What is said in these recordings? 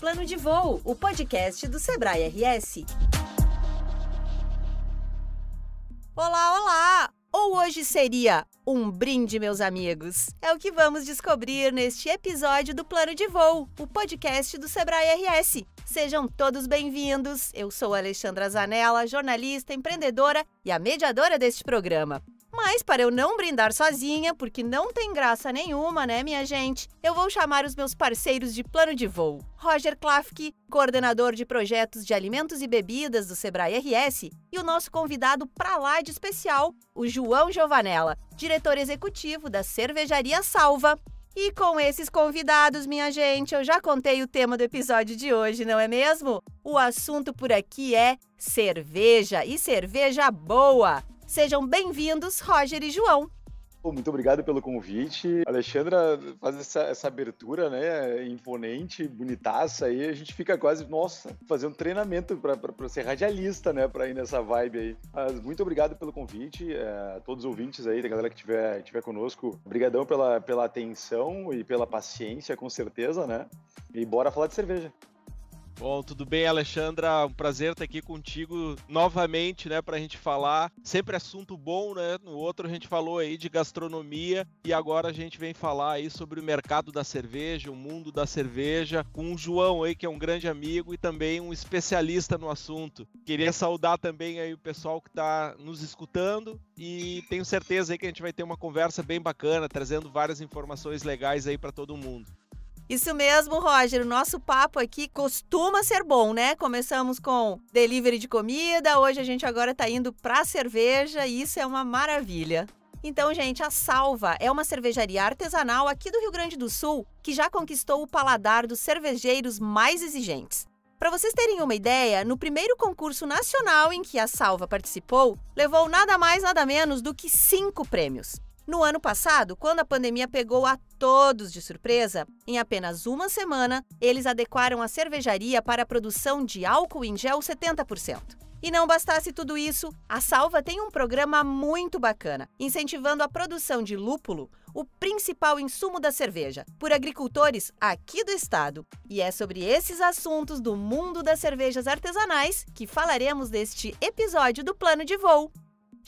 Plano de Voo, o podcast do Sebrae RS. Olá, olá! Ou hoje seria um brinde, meus amigos? É o que vamos descobrir neste episódio do Plano de Voo, o podcast do Sebrae RS. Sejam todos bem-vindos. Eu sou Alexandra Zanella, jornalista, empreendedora e a mediadora deste programa. Mas para eu não brindar sozinha, porque não tem graça nenhuma, né, minha gente, eu vou chamar os meus parceiros de plano de voo. Roger Klafke, coordenador de projetos de alimentos e bebidas do Sebrae RS, e o nosso convidado pra lá de especial, o João Giovanella, diretor executivo da Cervejaria Salva. E com esses convidados, minha gente, eu já contei o tema do episódio de hoje, não é mesmo? O assunto por aqui é cerveja e cerveja boa. Sejam bem-vindos, Roger e João. Muito obrigado pelo convite. A Alexandra faz essa, essa, abertura, né? Imponente, bonitaça aí. A gente fica quase, nossa, fazendo treinamento para ser radialista, né? Para ir nessa vibe aí. Mas muito obrigado pelo convite. É, todos os ouvintes aí, da galera que tiver, tiver conosco. Obrigadão pela, pela atenção e pela paciência, com certeza, né? E bora falar de cerveja. Bom, tudo bem, Alexandra? Um prazer estar aqui contigo novamente, né, para a gente falar. Sempre assunto bom, né? No outro a gente falou aí de gastronomia e agora a gente vem falar aí sobre o mercado da cerveja, o mundo da cerveja, com o João aí, que é um grande amigo e também um especialista no assunto. Queria saudar também aí o pessoal que está nos escutando e tenho certeza aí que a gente vai ter uma conversa bem bacana, trazendo várias informações legais aí para todo mundo. Isso mesmo, Roger. O nosso papo aqui costuma ser bom, né? Começamos com delivery de comida, hoje a gente agora está indo para cerveja e isso é uma maravilha. Então, gente, a Salva é uma cervejaria artesanal aqui do Rio Grande do Sul que já conquistou o paladar dos cervejeiros mais exigentes. Para vocês terem uma ideia, no primeiro concurso nacional em que a Salva participou, levou nada mais nada menos do que cinco prêmios. No ano passado, quando a pandemia pegou a todos de surpresa, em apenas uma semana, eles adequaram a cervejaria para a produção de álcool em gel 70%. E não bastasse tudo isso, a Salva tem um programa muito bacana, incentivando a produção de lúpulo, o principal insumo da cerveja, por agricultores aqui do estado. E é sobre esses assuntos do mundo das cervejas artesanais que falaremos neste episódio do Plano de Voo.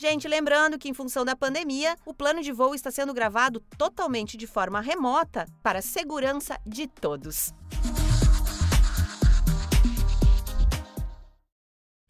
Gente, lembrando que em função da pandemia, o plano de voo está sendo gravado totalmente de forma remota para a segurança de todos.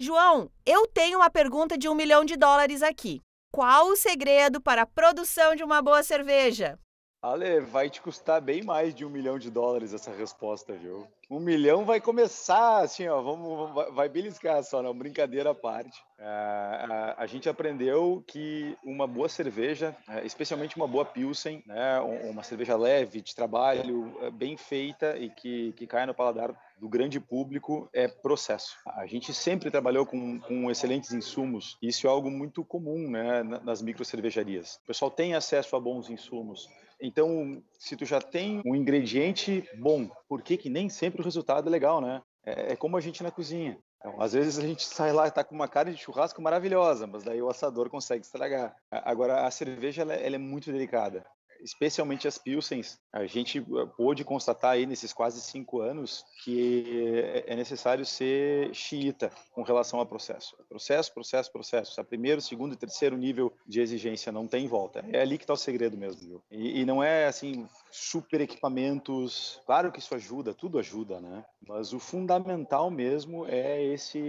João, eu tenho uma pergunta de um milhão de dólares aqui. Qual o segredo para a produção de uma boa cerveja? Ale, vai te custar bem mais de um milhão de dólares essa resposta, viu? Um milhão vai começar, assim, ó, vamos, vai beliscar só, não, brincadeira à parte. É, a, a, gente aprendeu que uma boa cerveja, é, especialmente uma boa Pilsen, né, uma cerveja leve, de trabalho, é, bem feita e que, que cai no paladar do grande público, é processo. A gente sempre trabalhou com, com excelentes insumos, e isso é algo muito comum né, nas micro cervejarias. O pessoal tem acesso a bons insumos, então, se tu já tem um ingrediente bom, por que, que nem sempre o resultado é legal, né? É, é, como a gente na cozinha. Então, às vezes a gente sai lá e tá com uma carne de churrasco maravilhosa, mas daí o assador consegue estragar. Agora, a cerveja ela é, é muito delicada especialmente as Pilsens, a gente uh, pôde constatar aí nesses quase cinco anos que é necessário ser xiita com relação ao processo. Processo, processo, processo. A primeiro, segundo e terceiro nível de exigência não tem volta. É ali que está o segredo mesmo, viu? E, e não é assim super equipamentos. Claro que isso ajuda, tudo ajuda, né? Mas o fundamental mesmo é esse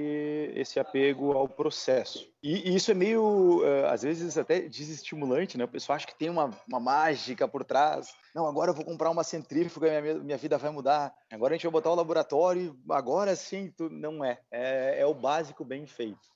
esse apego ao processo e, isso é meio, eh, às vezes, até desestimulante, né? O pessoal acha que tem uma, uma mágica por trás. Não, agora eu vou comprar uma centrífuga e minha, minha vida vai mudar. Agora a gente vai botar o laboratório, agora sim, tu... não é. é. É o básico bem feito.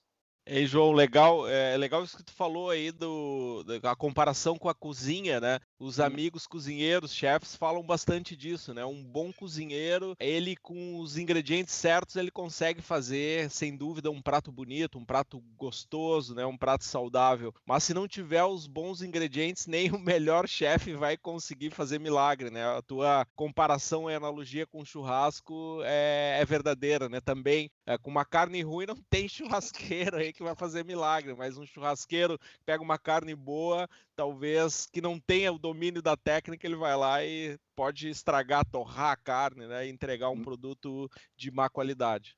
Ei, João, legal, é, é legal isso que tu falou aí do da comparação com a cozinha, né? Os hum. amigos cozinheiros, chefs falam bastante disso, né? Um bom cozinheiro, ele com os ingredientes certos, ele consegue fazer, sem dúvida, um prato bonito, um prato gostoso, né? Um prato saudável. Mas se não tiver os bons ingredientes, nem o melhor chefe vai conseguir fazer milagre, né? A tua comparação e analogia com churrasco é, é verdadeira, né? Também é, com uma carne ruim não tem churrasqueiro aí que vai fazer milagre, mas um churrasqueiro pega uma carne boa, talvez que não tenha o domínio da técnica, ele vai lá e pode estragar, torrar a carne, né? E entregar um hum. produto de má qualidade.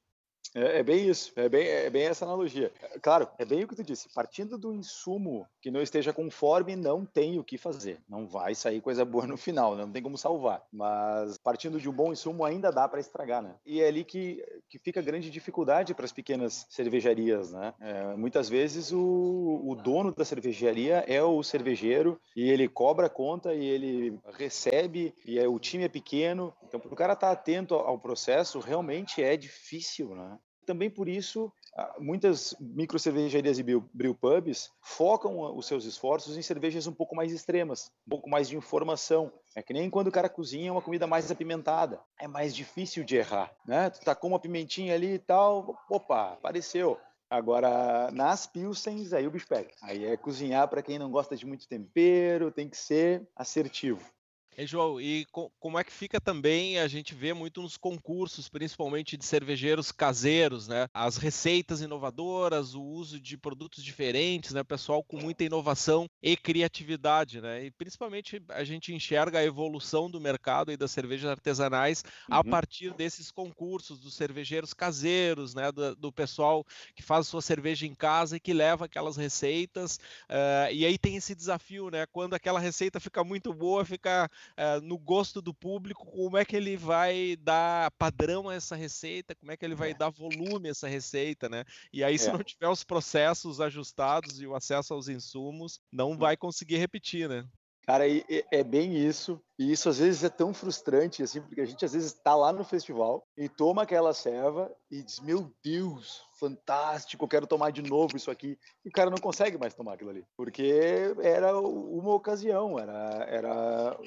É, é, bem isso, é bem, é bem essa analogia. Claro, é bem o que tu disse. Partindo do insumo que não esteja conforme, não tem o que fazer. Não vai sair coisa boa no final, né? não tem como salvar. Mas partindo de um bom insumo, ainda dá para estragar, né? E é ali que, que fica a grande dificuldade para as pequenas cervejarias, né? É, muitas vezes o, o dono da cervejaria é o cervejeiro e ele cobra a conta e ele recebe e é, o time é pequeno. Então, para o cara estar tá atento ao processo, realmente é difícil, né? também por isso ah, muitas micro cervejarias e pubs focam os seus esforços em cervejas um pouco mais extremas, um pouco mais de informação. É que nem quando o cara cozinha uma comida mais apimentada, é mais difícil de errar, né? Tu tacou tá uma pimentinha ali e tal, opa, apareceu. Agora, nas pilsens, aí o bicho pega. Aí é cozinhar para quem não gosta de muito tempero, tem que ser assertivo. E, João, e co como é que fica também? A gente vê muito nos concursos, principalmente de cervejeiros caseiros, né? As receitas inovadoras, o uso de produtos diferentes, né? Pessoal com muita inovação e criatividade, né? E principalmente a gente enxerga a evolução do mercado e das cervejas artesanais uhum. a partir desses concursos dos cervejeiros caseiros, né? Do, do, pessoal que faz sua cerveja em casa e que leva aquelas receitas. Uh, e aí tem esse desafio, né? Quando aquela receita fica muito boa, fica eh, no gosto do público, como é que ele vai dar padrão a essa receita, como é que ele vai é. dar volume a essa receita, né? E aí, se é. não tiver os processos ajustados e o acesso aos insumos, não hum. vai conseguir repetir, né? Cara, é bem isso. E isso às vezes é tão frustrante, assim, porque a gente às vezes está lá no festival e toma aquela serva e diz: Meu Deus, fantástico, quero tomar de novo isso aqui. E o cara não consegue mais tomar aquilo ali, porque era uma ocasião, era, era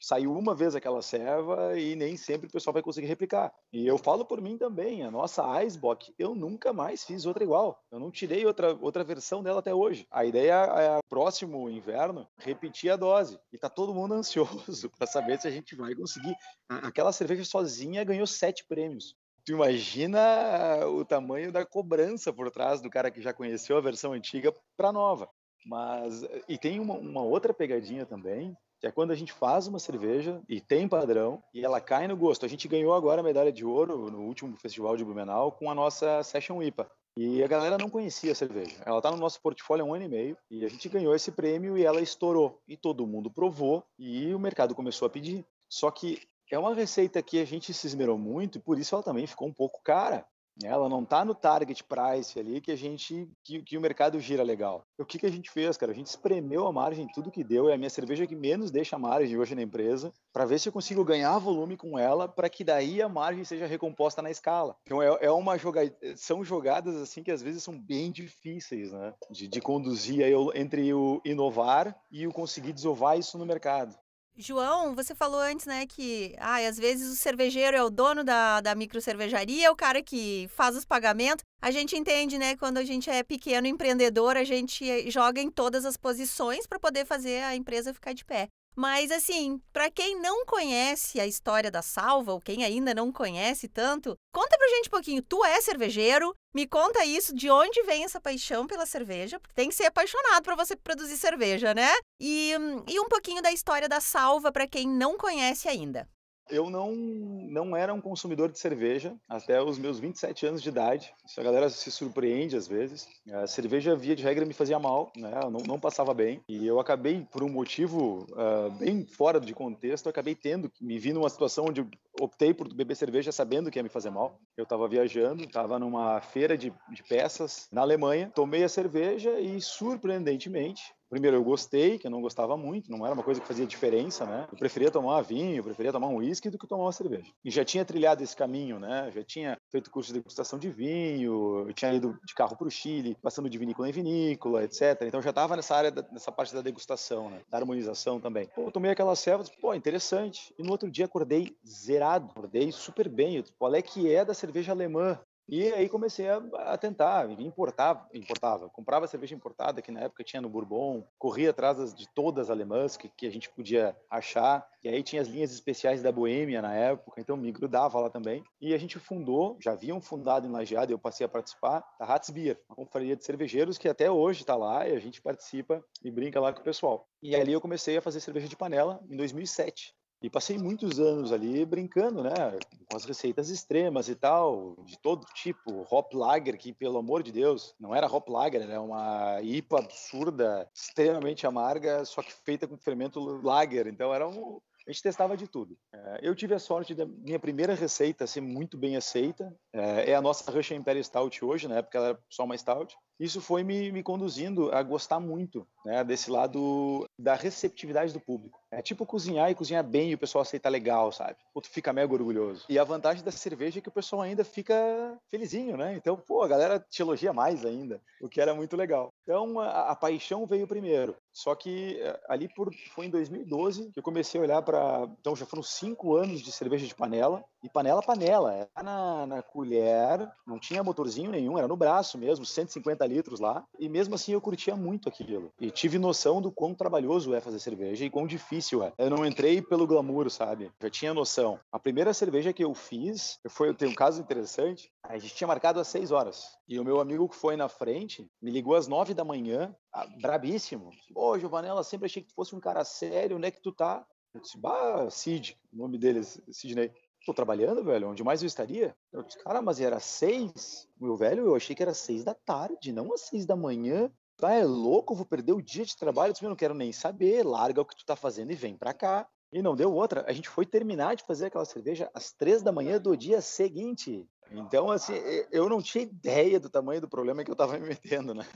saiu uma vez aquela serva e nem sempre o pessoal vai conseguir replicar. E eu falo por mim também, a nossa Icebox, eu nunca mais fiz outra igual. Eu não tirei outra, outra versão dela até hoje. A ideia é, é próximo inverno, repetir a dose. E tá todo mundo ansioso para saber se a gente vai conseguir. Aquela cerveja sozinha ganhou sete prêmios tu imagina ah, o tamanho da cobrança por trás do cara que já conheceu a versão antiga para a nova. Mas e tem uma, uma, outra pegadinha também, que é quando a gente faz uma cerveja e tem padrão e ela cai no gosto. A gente ganhou agora a medalha de ouro no último festival de Blumenau com a nossa Session IPA. E a galera não conhecia a cerveja. Ela está no nosso portfólio há um ano e meio e a gente ganhou esse prêmio e ela estourou. E todo mundo provou e o mercado começou a pedir. Só que é uma receita que a gente se esmerou muito e por isso ela também ficou um pouco cara. Né? Ela não está no target price ali que a gente que, que o mercado gira legal. O que, que a gente fez, cara? A gente espremeu a margem tudo que deu. É a minha cerveja que menos deixa margem hoje na empresa, para ver se eu consigo ganhar volume com ela, para que daí a margem seja recomposta na escala. Então é, é uma joga... são jogadas assim que às vezes são bem difíceis, né? De, de conduzir aí entre o inovar e o conseguir desovar isso no mercado. João, você falou antes, né, que ai, às vezes o cervejeiro é o dono da, da micro cervejaria, é o cara que faz os pagamentos. A gente entende, né, quando a gente é pequeno empreendedor, a gente joga em todas as posições para poder fazer a empresa ficar de pé. Mas assim, para quem não conhece a história da Salva, ou quem ainda não conhece tanto, conta pra gente um pouquinho. Tu é cervejeiro, me conta isso, de onde vem essa paixão pela cerveja? Porque tem que ser apaixonado para você produzir cerveja, né? E, hum, e um pouquinho da história da Salva para quem não conhece ainda. Eu não, não era um consumidor de cerveja até os meus 27 anos de idade. Isso a galera se surpreende às vezes. A cerveja, via de regra, me fazia mal, né? Eu não, não passava bem. E eu acabei, por um motivo uh, bem fora de contexto, acabei tendo, me vi numa situação onde optei por beber cerveja sabendo que ia me fazer mal. Eu estava viajando, estava numa feira de, de peças na Alemanha, tomei a cerveja e, surpreendentemente, Primeiro, eu gostei, que eu não gostava muito, não era uma coisa que fazia diferença, né? Eu preferia tomar vinho, eu preferia tomar um uísque do que tomar uma cerveja. E já tinha trilhado esse caminho, né? Já tinha feito curso de degustação de vinho, eu tinha ido de carro para o Chile, passando de vinícola em vinícola, etc. Então já estava nessa área, da, nessa parte da degustação, né? Da harmonização também. Pô, eu tomei aquelas cevas, pô, interessante. E no outro dia acordei zerado, acordei super bem. Eu, qual é que é da cerveja alemã? E aí comecei a, a tentar, importava, importava, comprava cerveja importada, que na época tinha no Bourbon, corria atrás de todas as alemãs que, que a gente podia achar, e aí tinha as linhas especiais da Boêmia na época, então me grudava lá também. E a gente fundou, já haviam fundado em Lajeado, eu passei a participar, a Hatzbier, uma confraria de cervejeiros que até hoje está lá e a gente participa e brinca lá com o pessoal. E ali eu comecei a fazer cerveja de panela em 2007. E passei muitos anos ali brincando, né? Com as receitas extremas e tal, de todo tipo. Hop Lager, que pelo amor de Deus, não era Hop Lager, era uma IPA absurda, extremamente amarga, só que feita com fermento lager. Então era um, a gente testava de tudo. É, eu tive a sorte da minha primeira receita ser muito bem aceita. É, é, a nossa Russian Imperial Stout hoje, na época ela era só uma Stout isso foi me, me conduzindo a gostar muito né, desse lado da receptividade do público. É tipo cozinhar e cozinhar bem e o pessoal aceita legal, sabe? Ou tu fica mega orgulhoso. E a vantagem da cerveja é que o pessoal ainda fica felizinho, né? Então, pô, a galera te elogia mais ainda, o que era muito legal. Então, a, a paixão veio primeiro. Só que eh, ali por, foi em 2012 que eu comecei a olhar para. Então, já foram cinco anos de cerveja de panela. E panela, panela. Era na, na colher, não tinha motorzinho nenhum, era no braço mesmo, 150 litros lá, e mesmo assim eu curtia muito aquilo. E tive noção do quão trabalhoso é fazer cerveja e quão difícil é. Eu não entrei pelo glamour, sabe? Já tinha noção. A primeira cerveja que eu fiz foi, eu tenho um caso interessante, a gente tinha marcado às 6 horas. E o meu amigo que foi na frente me ligou às 9 da manhã, ah, brabíssimo. Ô, oh, Giovanella, sempre achei que tu fosse um cara sério, onde é que tu tá? Eu disse, bah, o nome dele, é Sidney. Tô trabalhando, velho. Onde mais eu estaria? Eu disse, cara, mas era seis? Meu velho, eu achei que era seis da tarde, não às seis da manhã. Tá, é louco, eu vou perder o dia de trabalho. Eu disse, eu não quero nem saber. Larga o que tu tá fazendo e vem pra cá. E não deu outra. A gente foi terminar de fazer aquela cerveja às três da manhã do dia seguinte. Então, assim, eu não tinha ideia do tamanho do problema que eu tava me metendo, né?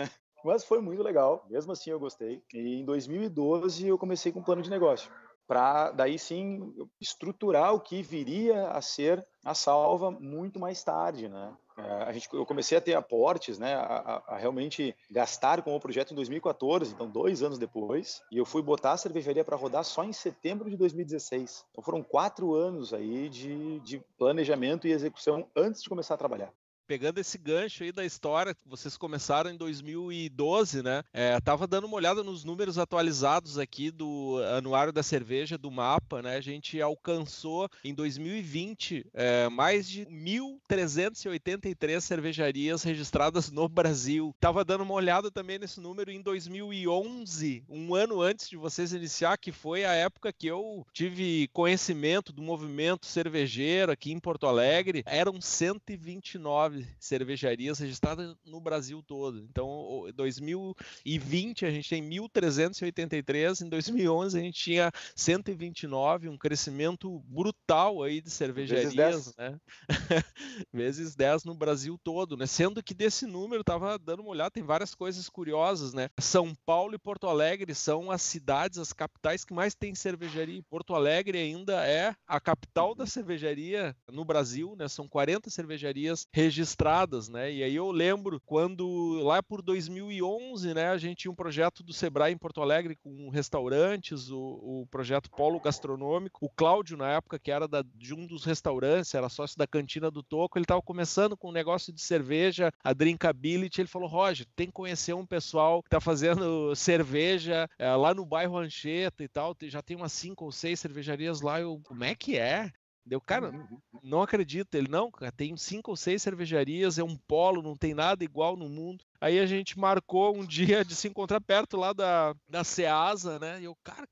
Mas foi muito legal. Mesmo assim, eu gostei. E em 2012, eu comecei com um plano de negócio para daí sim estruturar o que viria a ser a salva muito mais tarde, né? É, a gente, eu comecei a ter aportes, né, a, a, realmente gastar com o projeto em 2014, então dois anos depois, e eu fui botar a cervejaria para rodar só em setembro de 2016. Então foram quatro anos aí de, de planejamento e execução antes de começar a trabalhar pegando esse gancho aí da história, vocês começaram em 2012, né? É, tava dando uma olhada nos números atualizados aqui do Anuário da Cerveja, do mapa, né? A gente alcançou em 2020 é, mais de 1.383 cervejarias registradas no Brasil. Tava dando uma olhada também nesse número em 2011, um ano antes de vocês iniciar, que foi a época que eu tive conhecimento do movimento cervejeiro aqui em Porto Alegre. Eram 129 cervejarias registradas no Brasil todo. Então, em 2020 a gente tem 1.383, em 2011 a gente tinha 129, um crescimento brutal aí de cervejarias, vezes 10. né? vezes 10 no Brasil todo, né? Sendo que desse número, tava dando uma olhada, tem várias coisas curiosas, né? São Paulo e Porto Alegre são as cidades, as capitais que mais tem cervejaria. Porto Alegre ainda é a capital da uhum. cervejaria no Brasil, né? São 40 cervejarias registradas estradas, né? E aí eu lembro quando lá por 2011, né, a gente tinha um projeto do Sebrae em Porto Alegre com restaurantes, o, o projeto Polo Gastronômico. O Cláudio na época que era da, de um dos restaurantes, era sócio da cantina do Toco, ele estava começando com um negócio de cerveja, a drinkability, ele falou: "Roger, tem que conhecer um pessoal que tá fazendo cerveja é, lá no bairro Anchieta e tal, já tem umas cinco ou seis cervejarias lá". Eu, como é que é? Deu, cara, uhum, uhum. não acredito. Ele, não, cara, tem cinco ou seis cervejarias, é um polo, não tem nada igual no mundo. Aí a gente marcou um dia de se encontrar perto lá da, da Ceasa, né? E eu, cara,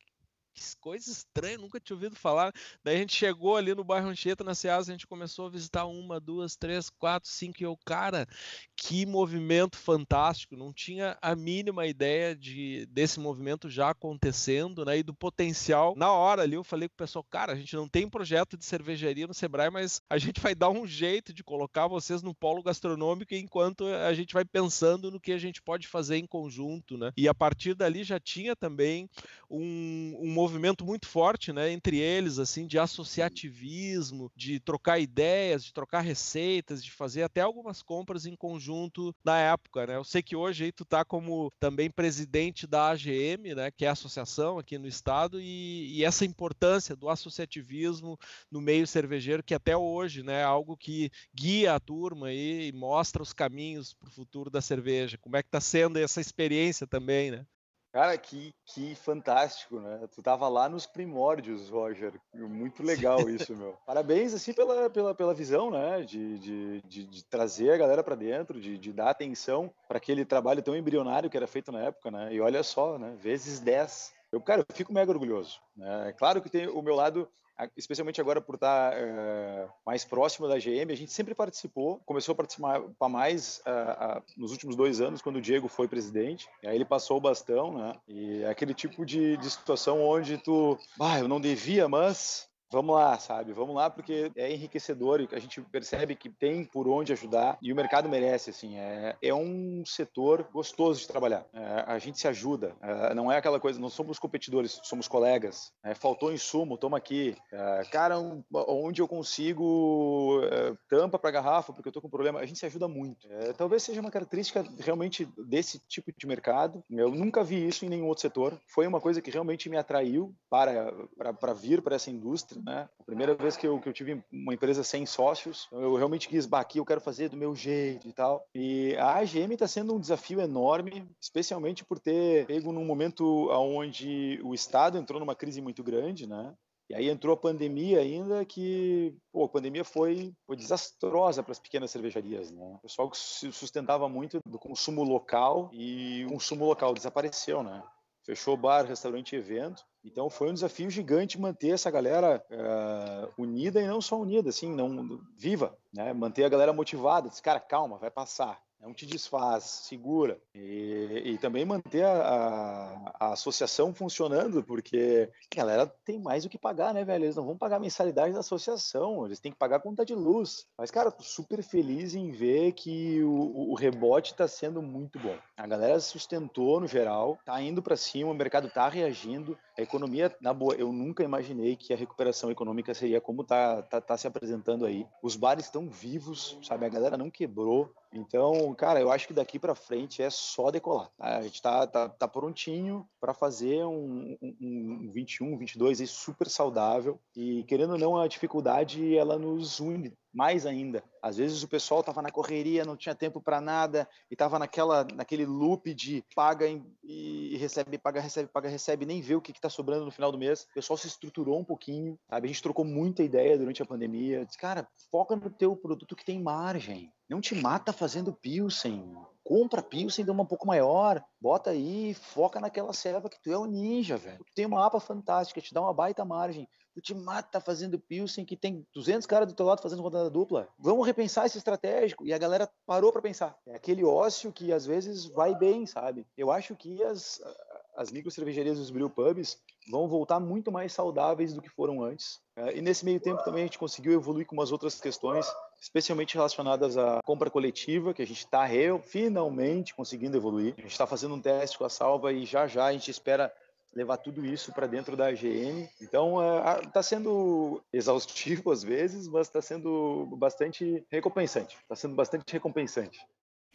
que coisa estranha, nunca tinha ouvido falar. Daí a gente chegou ali no bairro Anchieta, na Ceasa, a gente começou a visitar uma, duas, três, quatro, cinco, e eu, cara, que movimento fantástico, não tinha a mínima ideia de desse movimento já acontecendo, né, e do potencial. Na hora ali eu falei com o pessoal, cara, a gente não tem projeto de cervejaria no Sebrae, mas a gente vai dar um jeito de colocar vocês no polo gastronômico enquanto a gente vai pensando no que a gente pode fazer em conjunto, né, e a partir dali já tinha também um, um movimento movimento muito forte, né, entre eles, assim, de associativismo, de trocar ideias, de trocar receitas, de fazer até algumas compras em conjunto na época, né? Eu sei que hoje aí tu tá como também presidente da AGM, né, que é a associação aqui no estado, e, e essa importância do associativismo no meio cervejeiro, que até hoje, né, é algo que guia a turma aí, e mostra os caminhos para o futuro da cerveja. Como é que está sendo essa experiência também, né? Cara, que, que fantástico, né? Tu tava lá nos primórdios, Roger. Muito legal isso, meu. Parabéns, assim, pela, pela, pela visão, né? De, de, de, de trazer a galera para dentro, de, de dar atenção para aquele trabalho tão embrionário que era feito na época, né? E olha só, né? Vezes 10. Eu, cara, eu fico mega orgulhoso. Né? É claro que tem o meu lado especialmente agora por tá, estar uh, mais próximo da GM, a gente sempre participou, começou a participar mais uh, uh, nos últimos dois anos, quando o Diego foi presidente, aí ele passou o bastão, né? E é aquele tipo de, de situação onde tu, ah, eu não devia, mas vamos lá, sabe? Vamos lá, porque é enriquecedor e a gente percebe que tem por onde ajudar e o mercado merece, assim. É, é um setor gostoso de trabalhar. É, a gente se ajuda. É, não é aquela coisa, não somos competidores, somos colegas. É, faltou insumo, toma aqui. É, cara, um, onde eu consigo é, tampa para garrafa, porque eu tô com problema. A gente se ajuda muito. É, talvez seja uma característica realmente desse tipo de mercado. Eu nunca vi isso em nenhum outro setor. Foi uma coisa que realmente me atraiu para, para, para vir para essa indústria né? A primeira vez que eu, que eu tive uma empresa sem sócios, eu realmente quis, bah, eu quero fazer do meu jeito e tal. E a AGM está sendo um desafio enorme, especialmente por ter pego num momento onde o Estado entrou numa crise muito grande, né? E aí entrou a pandemia ainda, que pô, a pandemia foi, foi desastrosa para as pequenas cervejarias. Né? O pessoal que se sustentava muito do consumo local e o consumo local desapareceu, né? Fechou bar, restaurante e evento. Então foi um desafio gigante manter essa galera uh, unida e não só unida, assim, não viva, né? Manter a galera motivada, diz, cara, calma, vai passar não é te desfaz, segura. E, e também manter a, a, a, associação funcionando, porque a galera tem mais o que pagar, né, velho? Eles não vão pagar mensalidade da associação, eles têm que pagar conta de luz. Mas, cara, tô super feliz em ver que o, o rebote tá sendo muito bom. A galera sustentou no geral, tá indo para cima, o mercado tá reagindo, a economia, na boa, eu nunca imaginei que a recuperação econômica seria como tá, tá, tá se apresentando aí. Os bares estão vivos, sabe? A galera não quebrou. Então, Bom, cara, eu acho que daqui para frente é só decolar. Tá? A gente tá, tá, tá prontinho para fazer um, um, um 21, 22 super saudável. E querendo ou não, a dificuldade ela nos une mais ainda. Às vezes o pessoal estava na correria, não tinha tempo para nada e estava naquela naquele loop de paga e, recebe, paga, recebe, paga, recebe, nem vê o que está sobrando no final do mês. O pessoal se estruturou um pouquinho, sabe? A gente trocou muita ideia durante a pandemia. cara, foca no teu produto que tem margem. Não te mata fazendo pilsen. Compra pilsen de uma um pouco maior, bota aí, foca naquela serva que tu é o um ninja, velho. Tu tem uma APA fantástica, te dá uma baita margem o te mata tá fazendo pilsen, que tem 200 caras do teu lado fazendo rodada dupla. Vamos repensar esse estratégico. E a galera parou para pensar. É aquele ócio que às vezes vai bem, sabe? Eu acho que as, as micro cervejarias dos brew pubs vão voltar muito mais saudáveis do que foram antes. É, e nesse meio tempo também a gente conseguiu evoluir com umas outras questões, especialmente relacionadas à compra coletiva, que a gente está finalmente conseguindo evoluir. A gente está fazendo um teste com a Salva e já já a gente espera levar tudo isso para dentro da AGM. Então, está é, sendo exaustivo às vezes, mas está sendo bastante recompensante. Está sendo bastante recompensante.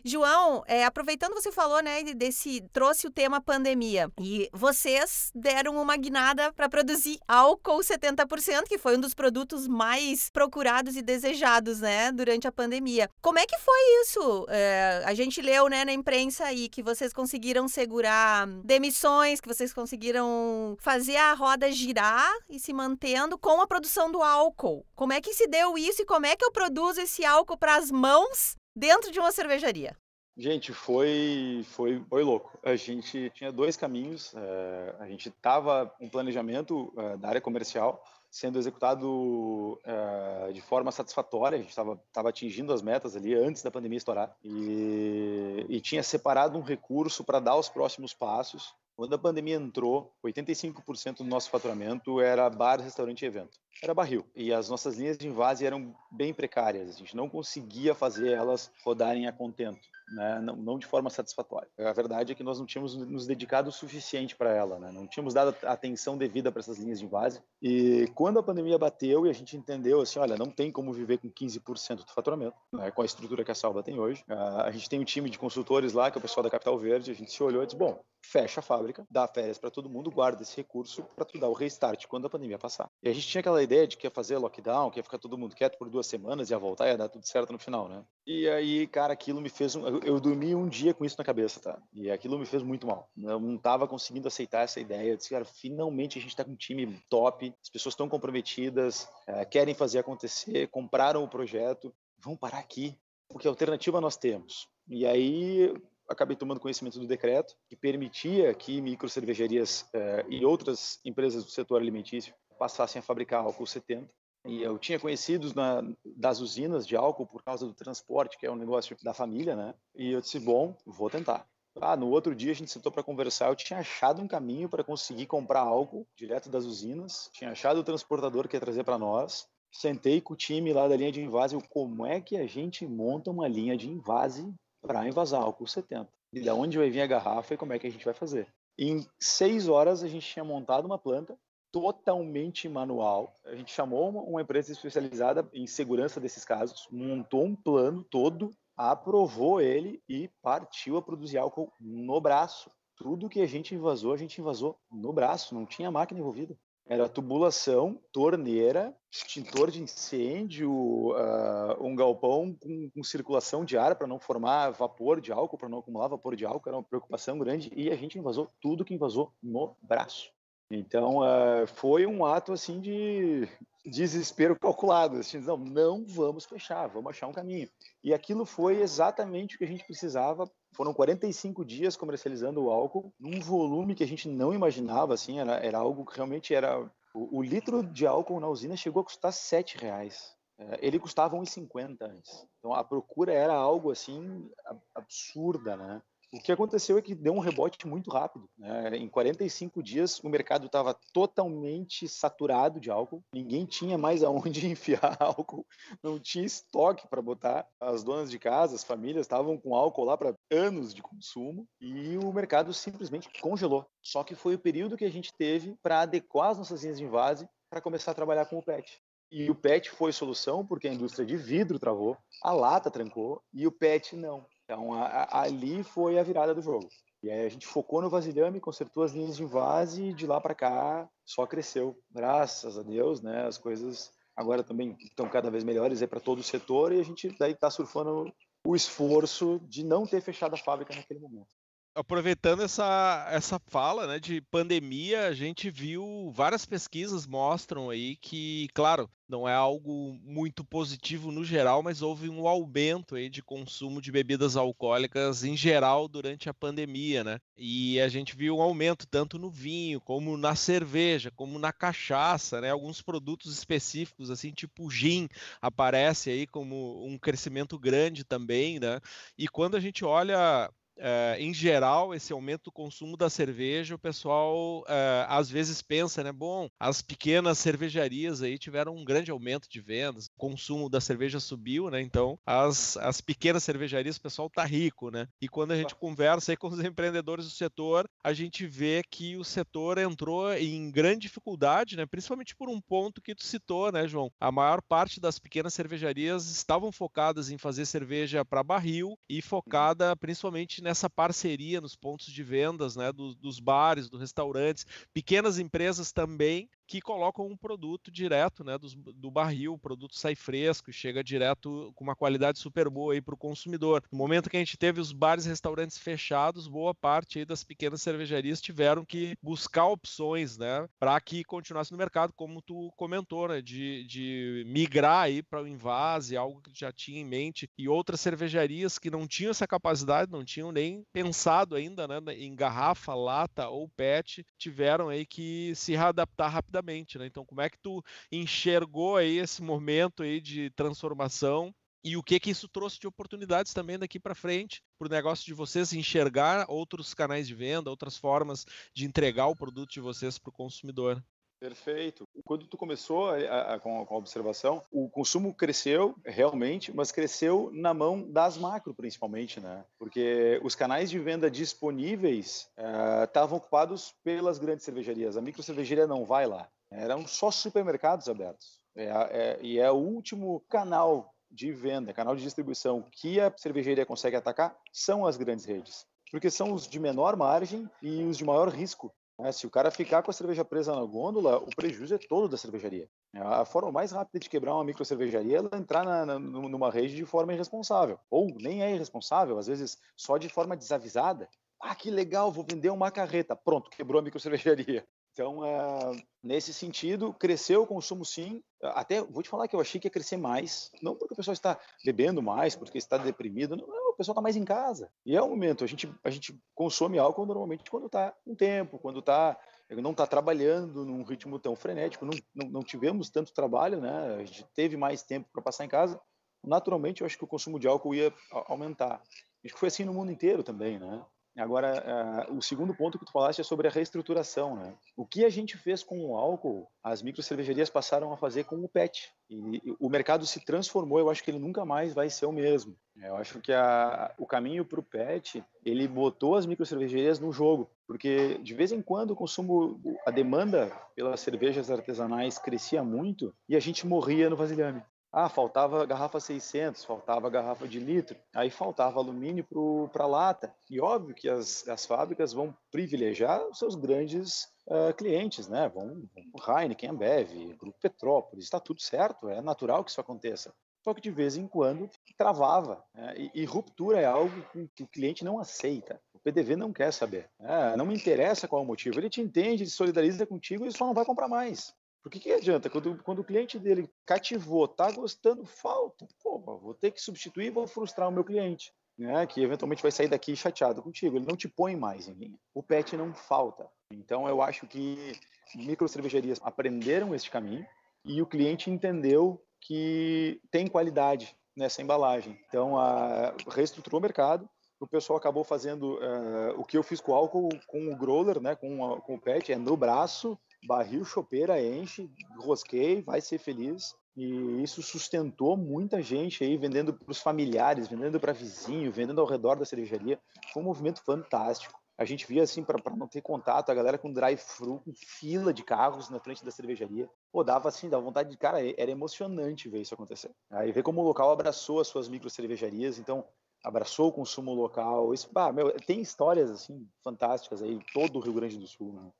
João, é, aproveitando você falou, né, desse trouxe o tema pandemia e vocês deram uma guinada para produzir álcool 70%, que foi um dos produtos mais procurados e desejados, né, durante a pandemia. Como é que foi isso? É, a gente leu, né, na imprensa aí que vocês conseguiram segurar demissões, que vocês conseguiram fazer a roda girar e se mantendo com a produção do álcool. Como é que se deu isso e como é que eu produzo esse álcool para as mãos dentro de uma cervejaria? Gente, foi, foi, foi louco. A gente tinha dois caminhos. É, a gente estava um planejamento é, da área comercial sendo executado é, de forma satisfatória. A gente estava atingindo as metas ali antes da pandemia estourar e, e tinha separado um recurso para dar os próximos passos. Quando a pandemia entrou, 85% do nosso faturamento era bar, restaurante e evento era barril. E as nossas linhas de invase eram bem precárias, a gente não conseguia fazer elas rodarem a contento, né? não, não de forma satisfatória. A verdade é que nós não tínhamos nos dedicado o suficiente para ela, né? não tínhamos dado atenção devida para essas linhas de invase. E quando a pandemia bateu e a gente entendeu assim, olha, não tem como viver com 15% do faturamento, né? com a estrutura que a Salva tem hoje, ah, a gente tem um time de consultores lá, que é o pessoal da Capital Verde, a gente se olhou e disse, bom, fecha a fábrica, dá férias para todo mundo, guarda esse recurso para tu dar o restart quando a pandemia passar. E a gente tinha aquela ideia de que ia fazer lockdown, que ia ficar todo mundo quieto por duas semanas, ia voltar, ia dar tudo certo no final, né? E aí, cara, aquilo me fez. Um... Eu dormi um dia com isso na cabeça, tá? E aquilo me fez muito mal. Eu não tava conseguindo aceitar essa ideia. Eu disse, cara, finalmente a gente tá com um time top, as pessoas estão comprometidas, eh, querem fazer acontecer, compraram o projeto, vão parar aqui, porque alternativa nós temos. E aí, acabei tomando conhecimento do decreto que permitia que microcervejarias eh, e outras empresas do setor alimentício passassem a fabricar álcool 70. E eu tinha conhecidos na, das usinas de álcool por causa do transporte, que é um negócio da família, né? E eu disse, bom, vou tentar. Ah, no outro dia a gente sentou para conversar, eu tinha achado um caminho para conseguir comprar álcool direto das usinas, tinha achado o transportador que ia trazer para nós. Sentei com o time lá da linha de invase, como é que a gente monta uma linha de invase para invasar álcool 70? E de onde vai vir a garrafa e como é que a gente vai fazer? Em seis horas a gente tinha montado uma planta, totalmente manual. A gente chamou uma, empresa especializada em segurança desses casos, montou um plano todo, aprovou ele e partiu a produzir álcool no braço. Tudo que a gente invasou, a gente invasou no braço, não tinha máquina envolvida. Era tubulação, torneira, extintor de incêndio, uh, um galpão com, com, circulação de ar para não formar vapor de álcool, para não acumular vapor de álcool, era uma preocupação grande, e a gente invasou tudo que invasou no braço. Então, uh, foi um ato assim de desespero calculado, assim, não, não vamos fechar, vamos achar um caminho. E aquilo foi exatamente o que a gente precisava. Foram 45 dias comercializando o álcool, num volume que a gente não imaginava, assim, era, era algo que realmente era o, o, litro de álcool na usina chegou a custar R$ reais. Eh, ele custava 1,50 antes. Então a procura era algo assim absurda, né? o que aconteceu é que deu um rebote muito rápido. Né? Em 45 dias, o mercado estava totalmente saturado de álcool, ninguém tinha mais aonde enfiar álcool, não tinha estoque para botar. As donas de casa, as famílias estavam com álcool lá para anos de consumo e o mercado simplesmente congelou. Só que foi o período que a gente teve para adequar as nossas linhas de invase para começar a trabalhar com o PET. E o PET foi solução porque a indústria de vidro travou, a lata trancou e o PET não. Então, a, a, ali foi a virada do jogo. E aí a gente focou no vasilhame, consertou as linhas de invase e de lá para cá só cresceu. Graças a Deus, né? As coisas agora também estão cada vez melhores é para todo o setor e a gente daí está surfando o esforço de não ter fechado a fábrica naquele momento aproveitando essa, essa fala né, de pandemia, a gente viu várias pesquisas mostram aí que, claro, não é algo muito positivo no geral, mas houve um aumento aí de consumo de bebidas alcoólicas em geral durante a pandemia, né? E a gente viu um aumento tanto no vinho, como na cerveja, como na cachaça, né? Alguns produtos específicos, assim, tipo gin, aparece aí como um crescimento grande também, né? E quando a gente olha Uh, em geral, esse aumento do consumo da cerveja, o pessoal uh, às vezes pensa, né? Bom, as pequenas cervejarias aí tiveram um grande aumento de vendas, o consumo da cerveja subiu, né? Então, as, as pequenas cervejarias, o pessoal tá rico, né? E quando a gente conversa aí com os empreendedores do setor, a gente vê que o setor entrou em grande dificuldade, né? Principalmente por um ponto que tu citou, né, João? A maior parte das pequenas cervejarias estavam focadas em fazer cerveja para barril e uhum. focada principalmente nessa parceria nos pontos de vendas, né, dos bares, dos restaurantes, pequenas empresas também que colocam um produto direto né, do, do barril, o produto sai fresco e chega direto com uma qualidade super boa para o consumidor. No momento que a gente teve os bares e restaurantes fechados, boa parte das pequenas cervejarias tiveram que buscar opções né, para que continuasse no mercado, como tu comentou, né, de, de migrar para o invase, algo que já tinha em mente, e outras cervejarias que não tinham essa capacidade, não tinham nem pensado ainda né, em garrafa, lata ou PET, tiveram aí que se readaptar rapidamente rapidamente, né? Então, como é que tu enxergou aí esse momento aí de transformação e o que que isso trouxe de oportunidades também daqui para frente para o negócio de vocês enxergar outros canais de venda, outras formas de entregar o produto de vocês para o consumidor? Perfeito. Quando tu começou a, a, a, com, a, observação, o consumo cresceu realmente, mas cresceu na mão das macro principalmente, né? Porque os canais de venda disponíveis eh, estavam uh, ocupados pelas grandes cervejarias. A micro cervejaria não vai lá. Eram só supermercados abertos. É, é, e é o último canal de venda, canal de distribuição que a cervejaria consegue atacar são as grandes redes porque são os de menor margem e os de maior risco. Né, se o cara ficar com a cerveja presa na gôndola, o prejuízo é todo da cervejaria. A forma mais rápida de quebrar uma micro cervejaria é ela entrar na, na, numa rede de forma irresponsável. Ou nem é irresponsável, às vezes só de forma desavisada. Ah, que legal, vou vender uma carreta. Pronto, quebrou a micro cervejaria. Então, é, nesse sentido, cresceu o consumo sim. Até vou te falar que eu achei que ia crescer mais. Não porque o pessoal está bebendo mais, porque está deprimido. Não, o pessoal está mais em casa. E é o um momento, a gente, a gente consome álcool normalmente quando está um tempo, quando está não está trabalhando num ritmo tão frenético, não, não, não, tivemos tanto trabalho, né? a gente teve mais tempo para passar em casa, naturalmente eu acho que o consumo de álcool ia aumentar. Acho que foi assim no mundo inteiro também, né? Agora, uh, o segundo ponto que tu falaste é sobre a reestruturação, né? O que a gente fez com o álcool, as microcervejarias passaram a fazer com o PET. E, e o mercado se transformou, eu acho que ele nunca mais vai ser o mesmo. É, eu acho que a, o caminho para o PET, ele botou as microcervejarias no jogo, porque de vez em quando o consumo, a demanda pelas cervejas artesanais crescia muito e a gente morria no vasilhame. Ah, faltava garrafa 600, faltava garrafa de litro, aí faltava alumínio para lata. E óbvio que as, as fábricas vão privilegiar os seus grandes uh, clientes, né? Vão, vão Heineken, Ambev, Grupo Petrópolis, está tudo certo, é natural que isso aconteça. Só que de vez em quando travava. Né? E, e, ruptura é algo que o cliente não aceita. O PDV não quer saber. Né? Não me interessa qual o motivo. Ele te entende, ele solidariza contigo e só não vai comprar mais. Porque que adianta? Quando, quando o cliente dele cativou, tá gostando, falta, pô, vou ter que substituir vou frustrar o meu cliente, né? Que eventualmente vai sair daqui chateado contigo. Ele não te põe mais em linha. O pet não falta. Então eu acho que micro cervejarias aprenderam este caminho e o cliente entendeu que tem qualidade nessa embalagem. Então a, reestruturou o mercado, o pessoal acabou fazendo uh, o que eu fiz com o álcool, com o growler, né, com, a, com o pet, é no braço, barril, chopeira, enche, rosquei, vai ser feliz. E isso sustentou muita gente aí, vendendo para os familiares, vendendo para vizinho, vendendo ao redor da cervejaria. Foi um movimento fantástico. A gente via, assim, para não ter contato, a galera com drive-thru, com fila de carros na frente da cervejaria. Pô, dava assim, dava vontade de. Cara, era emocionante ver isso acontecer. Aí ver como o local abraçou as suas micro cervejarias. Então, abraçou o consumo local. Isso, pá, meu, tem histórias assim fantásticas aí todo o Rio Grande do Sul. Né?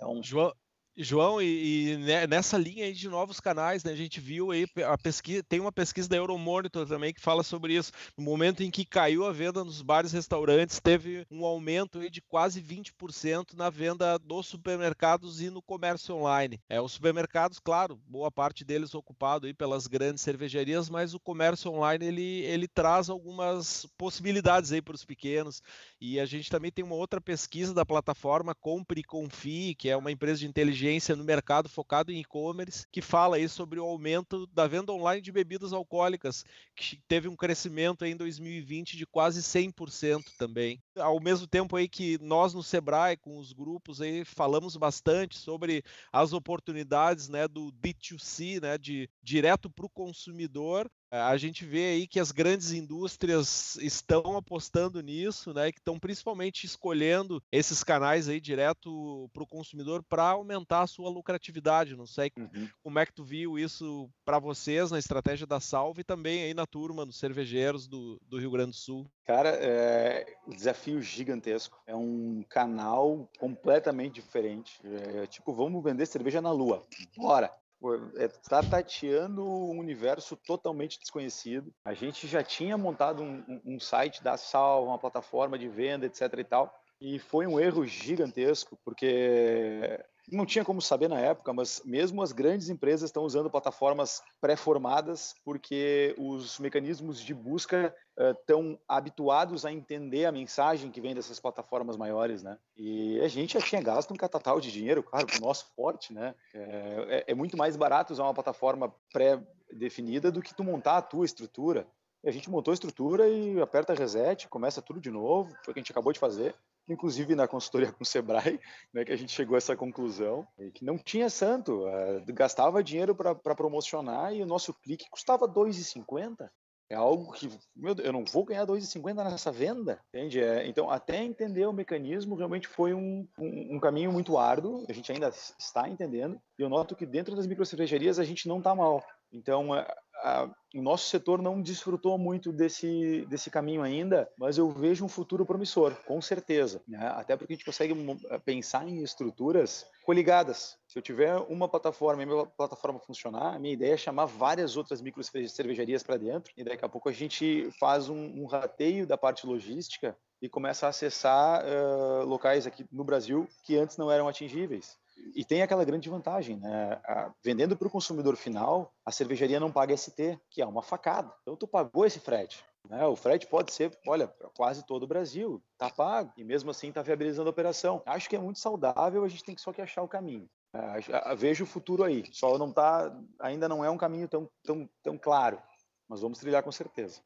On... Je vois, João, e, e, né, nessa linha aí de novos canais, né, a gente viu aí a pesquisa, tem uma pesquisa da Euromonitor também que fala sobre isso. No momento em que caiu a venda nos bares e restaurantes, teve um aumento aí de quase 20% na venda dos supermercados e no comércio online. É, os supermercados, claro, boa parte deles ocupado aí pelas grandes cervejarias, mas o comércio online ele, ele traz algumas possibilidades aí para os pequenos. E a gente também tem uma outra pesquisa da plataforma Compre e Confie, que é uma empresa de inteligência agência no mercado focado em e-commerce, que fala aí sobre o aumento da venda online de bebidas alcoólicas, que teve um crescimento em 2020 de quase 100% também. Ao mesmo tempo aí que nós no Sebrae, com os grupos aí, falamos bastante sobre as oportunidades né, do D2C, né, de direto para o consumidor, a gente vê aí que as grandes indústrias estão apostando nisso, né? Que estão principalmente escolhendo esses canais aí direto para o consumidor para aumentar a sua lucratividade. Não sei uhum. como é que tu viu isso para vocês na estratégia da Salve e também aí na turma dos cervejeiros do, do Rio Grande do Sul. Cara, é desafio gigantesco. É um canal completamente diferente. É, é tipo, vamos vender cerveja na Lua. Bora! está é, tateando um universo totalmente desconhecido. A gente já tinha montado um, um site da Salva, uma plataforma de venda, etc. e tal. E foi um erro gigantesco, porque não tinha como saber na época, mas mesmo as grandes empresas estão usando plataformas pré-formadas, porque os mecanismos de busca uh, eh, estão habituados a entender a mensagem que vem dessas plataformas maiores, né? E a gente já tinha gasto um catatal de dinheiro, claro, com o nosso forte, né? É, é, é muito mais barato usar uma plataforma pré-definida do que tu montar a tua estrutura. E a gente montou a estrutura e aperta reset, começa tudo de novo, foi o que a gente acabou de fazer inclusive na consultoria com o Sebrae, né, que a gente chegou a essa conclusão, que não tinha santo, uh, gastava dinheiro para promocionar e o nosso clique custava R$ 2,50. É algo que, meu Deus, eu não vou ganhar 2,50 nessa venda, entende? É, então, até entender o mecanismo realmente foi um, um, um, caminho muito árduo, a gente ainda está entendendo, e eu noto que dentro das microcervejarias a gente não está mal. Então, eh, o nosso setor não desfrutou muito desse, desse caminho ainda, mas eu vejo um futuro promissor, com certeza. Né? Até porque a gente consegue eh, pensar em estruturas coligadas. Se eu tiver uma plataforma e minha plataforma funcionar, a minha ideia é chamar várias outras micro cervejarias para dentro, e daqui a pouco a gente faz um, um rateio da parte logística e começa a acessar uh, locais aqui no Brasil que antes não eram atingíveis. E tem aquela grande vantagem, né? vendendo para o consumidor final, a cervejaria não paga ST, que é uma facada. Então tu pagou esse frete. Né? O frete pode ser, olha, para quase todo o Brasil, tá pago e mesmo assim tá viabilizando a operação. Acho que é muito saudável, a gente tem que só que achar o caminho. É, né? vejo o futuro aí, só não tá, ainda não é um caminho tão, tão, tão claro, mas vamos trilhar com certeza.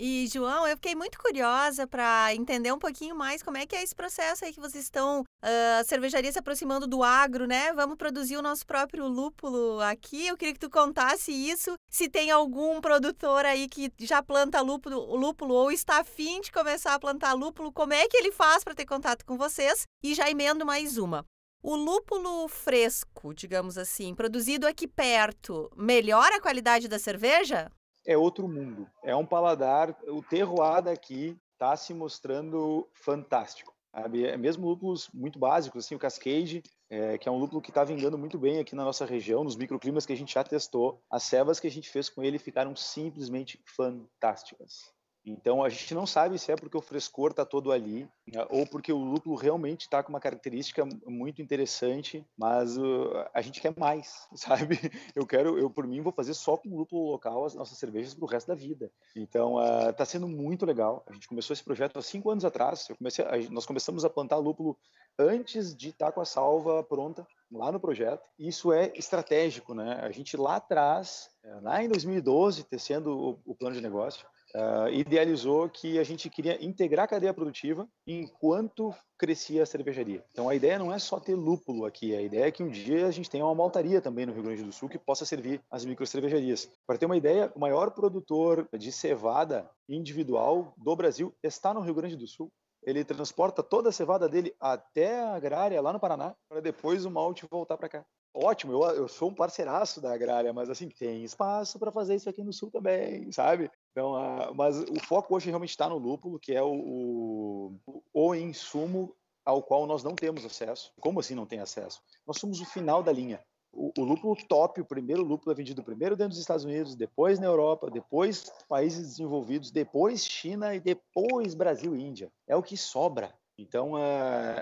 E, João, eu fiquei muito curiosa para entender um pouquinho mais como é que é esse processo aí que vocês estão, uh, a cervejaria se aproximando do agro, né? Vamos produzir o nosso próprio lúpulo aqui. Eu queria que tu contasse isso. Se tem algum produtor aí que já planta lúpulo, lúpulo ou está afim de começar a plantar lúpulo, como é que ele faz para ter contato com vocês? E já emendo mais uma. O lúpulo fresco, digamos assim, produzido aqui perto, melhora a qualidade da cerveja? é outro mundo. É um paladar. O terroir daqui está se mostrando fantástico. É mesmo lúpulos muito básicos, assim, o Cascade, é, que é um lúpulo que está vingando muito bem aqui na nossa região, nos microclimas que a gente já testou. As cevas que a gente fez com ele ficaram simplesmente fantásticas. Então a gente não sabe se é porque o frescor está todo ali né, ou porque o lúpulo realmente está com uma característica muito interessante, mas uh, a gente quer mais, sabe? Eu quero, eu por mim vou fazer só com lúpulo local as nossas cervejas para o resto da vida. Então está uh, tá sendo muito legal. A gente começou esse projeto há cinco anos atrás. Comecei, nós começamos a plantar lúpulo antes de estar tá com a salva pronta lá no projeto. Isso é estratégico, né? A gente lá atrás, eh, lá em 2012, tecendo o, o plano de negócio uh, idealizou que a gente queria integrar a cadeia produtiva enquanto crescia a cervejaria. Então a ideia não é só ter lúpulo aqui, a ideia é que um dia a gente tenha uma maltaria também no Rio Grande do Sul que possa servir as micro cervejarias. Para ter uma ideia, o maior produtor de cevada individual do Brasil está no Rio Grande do Sul ele transporta toda a cevada dele até a agrária lá no Paraná, para depois o malte voltar para cá. Ótimo, eu, eu sou um parceiraço da agrária, mas assim, tem espaço para fazer isso aqui no sul também, sabe? Então, mas o foco hoje realmente está no lúpulo, que é o, o, o insumo ao qual nós não temos acesso. Como assim não tem acesso? Nós somos o final da linha. O, o, lúpulo top, o primeiro lúpulo é vendido primeiro dentro dos Estados Unidos, depois na Europa, depois países desenvolvidos, depois China e depois Brasil e Índia. É o que sobra. Então, uh,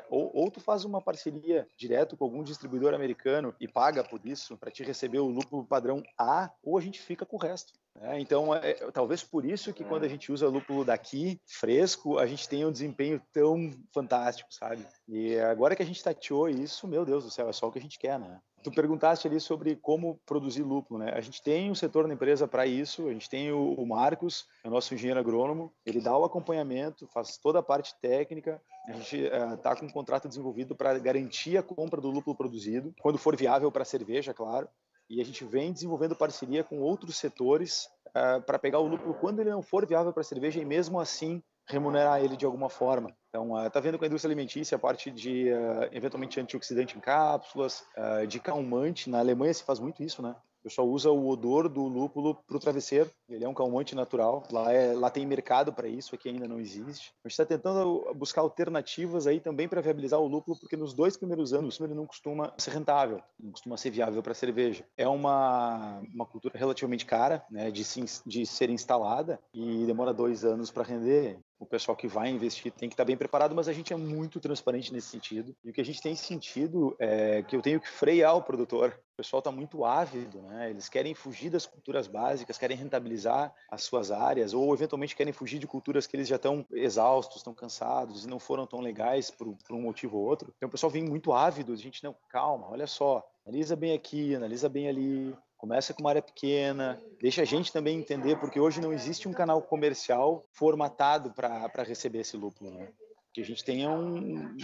ou, ou, tu faz uma parceria direto com algum distribuidor americano e paga por isso para te receber o lúpulo padrão A, ou a gente fica com o resto. Né? Então, é, é, talvez por isso que quando a gente usa lúpulo daqui, fresco, a gente tem um desempenho tão fantástico, sabe? E agora que a gente tateou isso, meu Deus do céu, é só o que a gente quer, né? tu perguntaste ali sobre como produzir lúpulo, né? A gente tem um setor na empresa para isso, a gente tem o Marcos, é o nosso engenheiro agrônomo, ele dá o acompanhamento, faz toda a parte técnica, a gente está eh, com um contrato desenvolvido para garantir a compra do lúpulo produzido, quando for viável para cerveja, claro, e a gente vem desenvolvendo parceria com outros setores eh, para pegar o lúpulo quando ele não for viável para cerveja e mesmo assim remunerar ele de alguma forma. Então, está ah, vendo com a indústria alimentícia a é parte de, ah, eventualmente, antioxidante em cápsulas, ah, de calmante. Na Alemanha se faz muito isso, né? O pessoal usa o odor do lúpulo para o travesseiro. Ele é um calmante natural. Lá, é, lá tem mercado para isso, aqui ainda não existe. A gente está tentando buscar alternativas aí também para viabilizar o lúpulo, porque nos dois primeiros anos ele não costuma ser rentável, não costuma ser viável para cerveja. É uma, uma cultura relativamente cara né, de, se, de ser instalada e demora dois anos para render o pessoal que vai investir tem que estar bem preparado, mas a gente é muito transparente nesse sentido. E o que a gente tem sentido é que eu tenho que frear o produtor. O pessoal está muito ávido, né? Eles querem fugir das culturas básicas, querem rentabilizar as suas áreas, ou eventualmente querem fugir de culturas que eles já estão exaustos, estão cansados e não foram tão legais por, por um motivo ou outro. Então o pessoal vem muito ávido, a gente não, calma, olha só, analisa bem aqui, analisa bem ali, Começa com uma área pequena, deixa a gente também entender, porque hoje não existe um canal comercial formatado para receber esse lúpulo, né? que a gente tenha um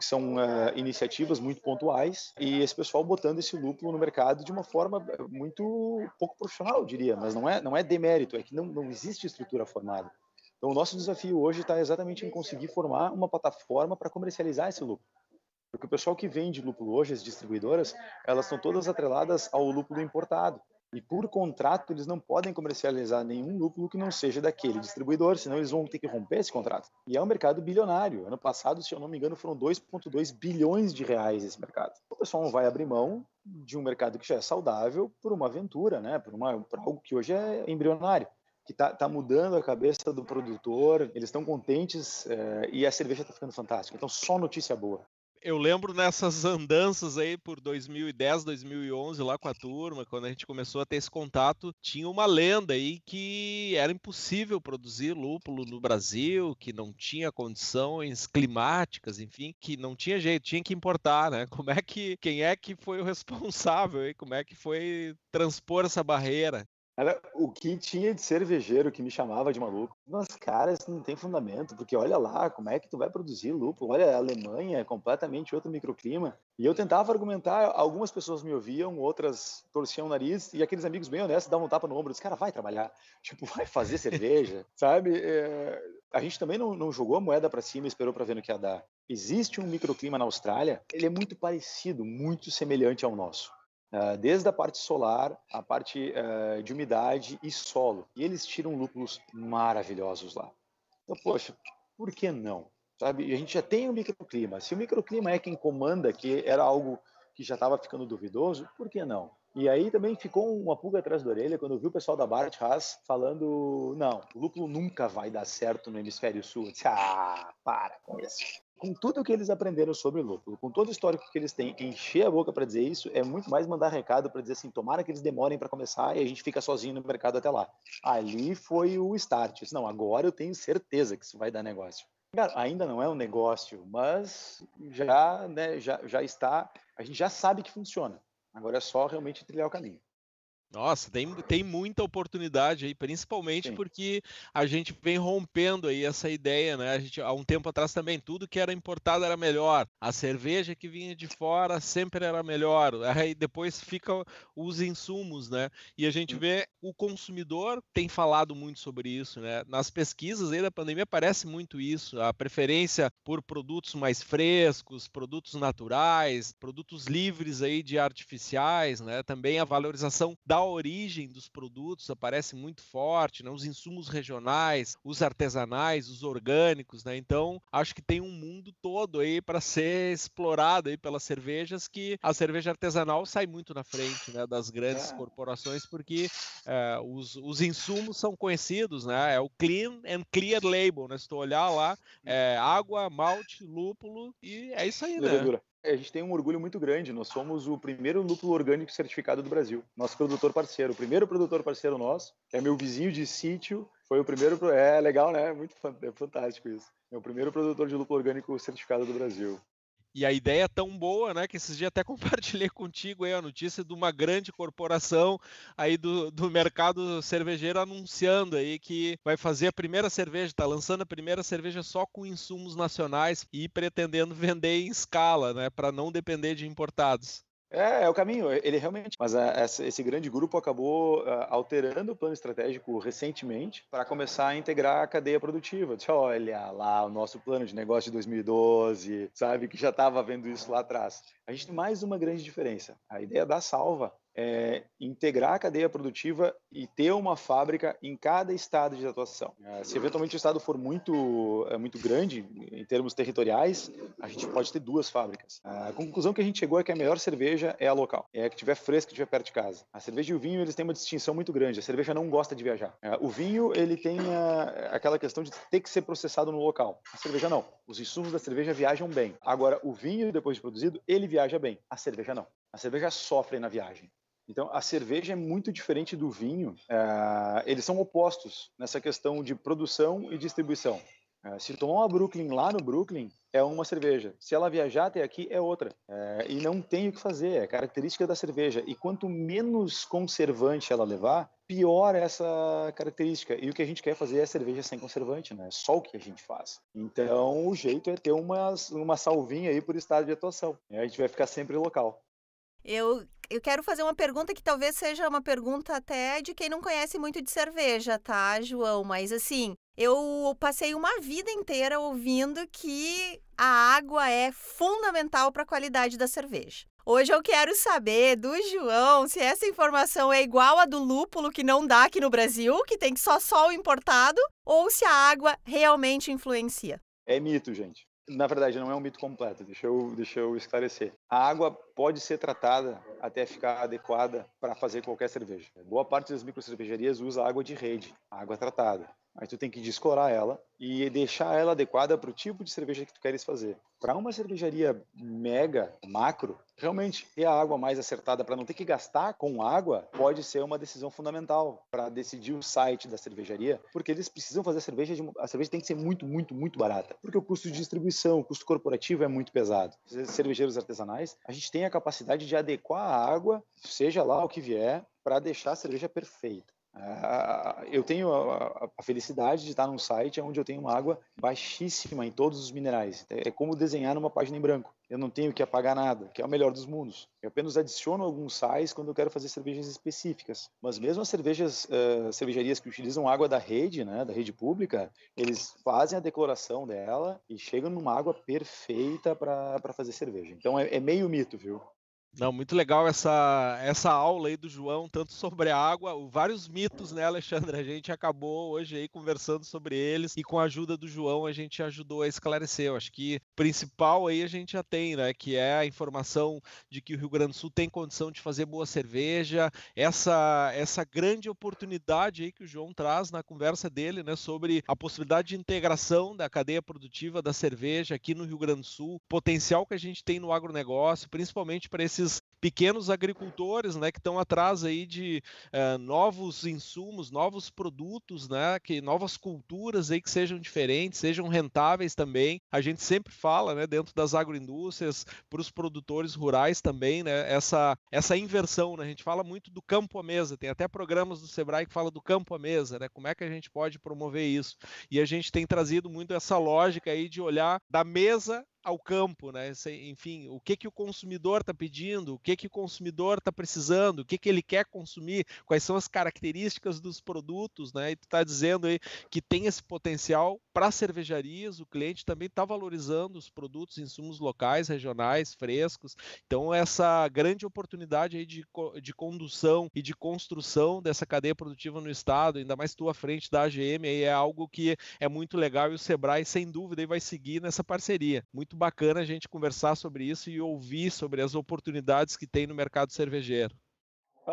são uh, iniciativas muito pontuais e esse pessoal botando esse lúpulo no mercado de uma forma é, muito pouco profissional eu diria mas não é não é demérito é que não, não existe estrutura formada então o nosso desafio hoje está exatamente em conseguir formar uma plataforma para comercializar esse lúpulo porque o pessoal que vende lúpulo hoje, as distribuidoras, elas são todas atreladas ao lúpulo importado. E por contrato, eles não podem comercializar nenhum lúpulo que não seja daquele distribuidor, senão eles vão ter que romper esse contrato. E é um mercado bilionário. Ano passado, se eu não me engano, foram 2,2 bilhões de reais esse mercado. O pessoal não vai abrir mão de um mercado que já é saudável por uma aventura, né? por, uma, por algo que hoje é embrionário que está tá, mudando a cabeça do produtor, eles estão contentes é, e a cerveja está ficando fantástica. Então, só notícia boa eu lembro nessas andanças aí por 2010, 2011 lá com a turma, quando a gente começou a ter esse contato, tinha uma lenda aí que era impossível produzir lúpulo no Brasil, que não tinha condições climáticas, enfim, que não tinha jeito, tinha que importar, né? Como é que quem é que foi o responsável aí? Como é que foi transpor essa barreira? era o que tinha de cervejeiro que me chamava de maluco? Mas, cara, isso não tem fundamento, porque olha lá, como é que tu vai produzir lúpulo? Olha, a Alemanha é completamente outro microclima. E eu tentava argumentar, algumas pessoas me ouviam, outras torciam o nariz, e aqueles amigos bem honestos davam um tapa no ombro, disse, cara, vai trabalhar, tipo, vai fazer cerveja, sabe? É... A gente também não, não jogou a moeda para cima e esperou para ver no que ia dar. Existe um microclima na Austrália, ele é muito parecido, muito semelhante ao nosso. Ah, desde a parte solar, a parte eh, de umidade e solo. E eles tiram lúpulos maravilhosos lá. Então, poxa, por que não? Sabe, a gente já tem o um microclima. Se o microclima é quem comanda, que era algo que já estava ficando duvidoso, por que não? E aí também ficou uma pulga atrás da orelha quando eu vi o pessoal da Bart Haas falando: não, o lúpulo nunca vai dar certo no hemisfério sul. Eu disse, ah, para com isso com tudo o que eles aprenderam sobre lúpulo, com todo o histórico que eles têm, encher a boca para dizer isso é muito mais mandar recado para dizer assim, tomara que eles demorem para começar e a gente fica sozinho no mercado até lá. Ali foi o start. Disse, não, agora eu tenho certeza que isso vai dar negócio. Cara, ainda não é um negócio, mas já, né, já, já está, a gente já sabe que funciona. Agora é só realmente trilhar o caminho. Nossa, tem, tem muita oportunidade aí, principalmente Sim. porque a gente vem rompendo aí essa ideia, né? A gente, há um tempo atrás também, tudo que era importado era melhor. A cerveja que vinha de fora sempre era melhor. Aí depois fica os insumos, né? E a gente hum. vê o consumidor tem falado muito sobre isso, né? Nas pesquisas aí da pandemia aparece muito isso, a preferência por produtos mais frescos, produtos naturais, produtos livres aí de artificiais, né? Também a valorização da a origem dos produtos aparece muito forte, né? os insumos regionais, os artesanais, os orgânicos, né? Então, acho que tem um mundo todo aí para ser explorado aí pelas cervejas que a cerveja artesanal sai muito na frente, né, das grandes é. corporações porque é, os, os insumos são conhecidos, né? É o clean and clear label, né? Se tu olhar lá, hum. é água, malte, lúpulo e é isso aí, né? Levedura. É, a gente tem um orgulho muito grande. Nós somos o primeiro lúpulo orgânico certificado do Brasil. Nosso produtor parceiro, o primeiro produtor parceiro nosso, que é meu vizinho de sítio, foi o primeiro. É legal, né? Muito é fantástico isso. É o primeiro produtor de lúpulo orgânico certificado do Brasil. E a ideia é tão boa, né, que esses dias até compartilhei contigo aí a notícia de uma grande corporação aí do, do mercado cervejeiro anunciando aí que vai fazer a primeira cerveja, está lançando a primeira cerveja só com insumos nacionais e pretendendo vender em escala, né, para não depender de importados. É, é o caminho, ele realmente. Mas a, eh, essa, esse grande grupo acabou a, eh, alterando o plano estratégico recentemente para começar a integrar a cadeia produtiva. Tipo, olha lá o nosso plano de negócio de 2012, sabe? Que já estava vendo isso lá atrás. A gente tem mais uma grande diferença: a ideia é da salva é, integrar a cadeia produtiva e ter uma fábrica em cada estado de atuação. É, se eventualmente o estado for muito, é, muito grande, em termos territoriais, a gente pode ter duas fábricas. A conclusão que a gente chegou é que a melhor cerveja é a local, é a que tiver fresca, que tiver perto de casa. A cerveja e o vinho, eles têm uma distinção muito grande. A cerveja não gosta de viajar. É, o vinho, ele tem a, aquela questão de ter que ser processado no local. A cerveja não. Os insumos da cerveja viajam bem. Agora, o vinho, depois de produzido, ele viaja bem. A cerveja não. A cerveja sofre na viagem. Então, a cerveja é muito diferente do vinho. É, eles são opostos nessa questão de produção e distribuição. É, se tomar uma Brooklyn lá no Brooklyn, é uma cerveja. Se ela viajar até aqui, é outra. É, e não tem o que fazer, é característica da cerveja. E quanto menos conservante ela levar, pior essa característica. E o que a gente quer fazer é cerveja sem conservante, né? É só o que a gente faz. Então, o jeito é ter umas, uma salvinha aí por estado de atuação. E a gente vai ficar sempre local. Eu, eu quero fazer uma pergunta que talvez seja uma pergunta até de quem não conhece muito de cerveja, tá, João? Mas assim, eu passei uma vida inteira ouvindo que a água é fundamental para a qualidade da cerveja. Hoje eu quero saber do João se essa informação é igual à do lúpulo que não dá aqui no Brasil, que tem só sol importado, ou se a água realmente influencia. É mito, gente na verdade, não é um mito completo, deixa eu, deixa eu esclarecer. A água pode ser tratada até ficar adequada para fazer qualquer cerveja. Boa parte das microcervejarias usa água de rede, água tratada. Aí tu tem que descorar ela e deixar ela adequada para o tipo de cerveja que tu queres fazer. Para uma cervejaria mega, macro, realmente ter a água mais acertada para não ter que gastar com água pode ser uma decisão fundamental para decidir o site da cervejaria, porque eles precisam fazer a cerveja de, a cerveja tem que ser muito, muito, muito barata, porque o custo de distribuição, o custo corporativo é muito pesado. Cervejeiros artesanais, a gente tem a capacidade de adequar a água, seja lá o que vier, para deixar a cerveja perfeita. Ah, eu tenho a, felicidade de estar num site onde eu tenho uma água baixíssima em todos os minerais. É, é como desenhar numa página em branco. Eu não tenho que apagar nada, que é o melhor dos mundos. Eu apenas adiciono alguns sais quando eu quero fazer cervejas específicas. Mas mesmo as cervejas, uh, cervejarias que utilizam água da rede, né, da rede pública, eles fazem a decoração dela e chegam numa água perfeita para fazer cerveja. Então é, é meio mito, viu? Não, muito legal essa, essa aula aí do João, tanto sobre a água, vários mitos, né, Alexandre? A gente acabou hoje aí conversando sobre eles e com a ajuda do João a gente ajudou a esclarecer. Eu acho que principal aí a gente já tem, né, que é a informação de que o Rio Grande do Sul tem condição de fazer boa cerveja, essa, essa grande oportunidade aí que o João traz na conversa dele, né, sobre a possibilidade de integração da cadeia produtiva da cerveja aqui no Rio Grande do Sul, potencial que a gente tem no agronegócio, principalmente para esses pequenos agricultores, né, que estão atrás aí de eh, novos insumos, novos produtos, né, que novas culturas aí que sejam diferentes, sejam rentáveis também. A gente sempre fala, né, dentro das agroindústrias, para os produtores rurais também, né, essa, essa inversão, né, a gente fala muito do campo à mesa, tem até programas do Sebrae que falam do campo à mesa, né, como é que a gente pode promover isso? E a gente tem trazido muito essa lógica aí de olhar da mesa ao campo, né? Enfim, o que que o consumidor está pedindo, o que que o consumidor está precisando, o que que ele quer consumir, quais são as características dos produtos, né? E tu está dizendo aí que tem esse potencial para cervejarias, o cliente também está valorizando os produtos, insumos locais, regionais, frescos. Então essa grande oportunidade aí de, de condução e de construção dessa cadeia produtiva no estado, ainda mais tu à frente da AGM, aí é algo que é muito legal e o Sebrae sem dúvida vai seguir nessa parceria. Muito bacana a gente conversar sobre isso e ouvir sobre as oportunidades que tem no mercado cervejeiro.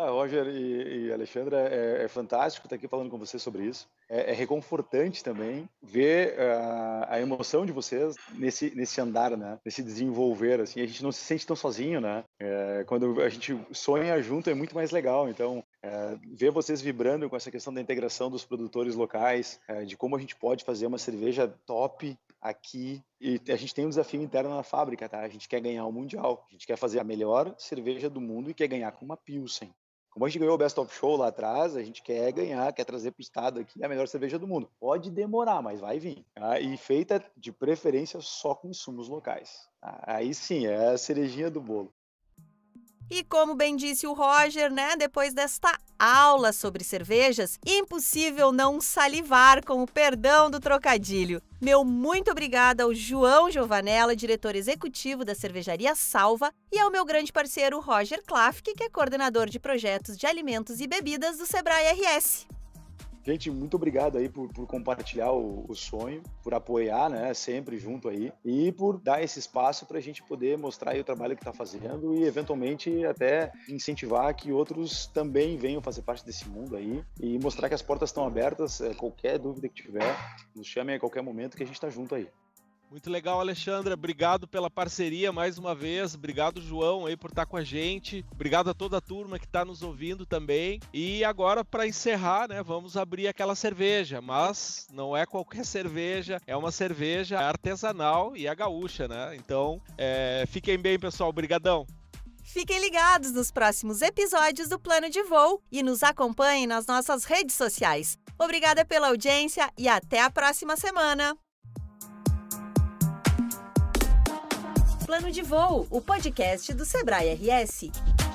Ah, Roger e, e Alexandra, é, é, fantástico estar aqui falando com vocês sobre isso. É, é reconfortante também ver uh, a emoção de vocês nesse, nesse andar, né? Nesse desenvolver, assim. A gente não se sente tão sozinho, né? É, quando a gente sonha junto é muito mais legal. Então, é, ver vocês vibrando com essa questão da integração dos produtores locais, é, de como a gente pode fazer uma cerveja top aqui e a gente tem um desafio interno na fábrica, tá? A gente quer ganhar o mundial, a gente quer fazer a melhor cerveja do mundo e quer ganhar com uma Pilsen. Como a gente ganhou o Best of Show lá atrás, a gente quer ganhar, quer trazer para o estado aqui a melhor cerveja do mundo. Pode demorar, mas vai vir. Tá? E feita de preferência só com insumos locais. Aí sim, é a cerejinha do bolo. E como bem disse o Roger, né, depois desta aula sobre cervejas, impossível não salivar com o perdão do trocadilho. Meu muito obrigada ao João Giovanella, diretor executivo da Cervejaria Salva, e ao meu grande parceiro Roger Klafke, que é coordenador de projetos de alimentos e bebidas do Sebrae RS. Gente, muito obrigado aí por, por compartilhar o, o, sonho, por apoiar, né, sempre junto aí, e por dar esse espaço para a gente poder mostrar o trabalho que está fazendo e, eventualmente, até incentivar que outros também venham fazer parte desse mundo aí e mostrar que as portas estão abertas. É, qualquer dúvida que tiver, nos chamem a qualquer momento que a gente está junto aí. Muito legal, Alexandra. Obrigado pela parceria mais uma vez. Obrigado, João, aí por estar com a gente. Obrigado a toda a turma que está nos ouvindo também. E agora, para encerrar, né, vamos abrir aquela cerveja. Mas não é qualquer cerveja, é uma cerveja artesanal e a é gaúcha, né? Então, é... fiquem bem, pessoal. Obrigadão. Fiquem ligados nos próximos episódios do Plano de Voo e nos acompanhem nas nossas redes sociais. Obrigada pela audiência e até a próxima semana! Plano de Voo, o podcast do Sebrae RS.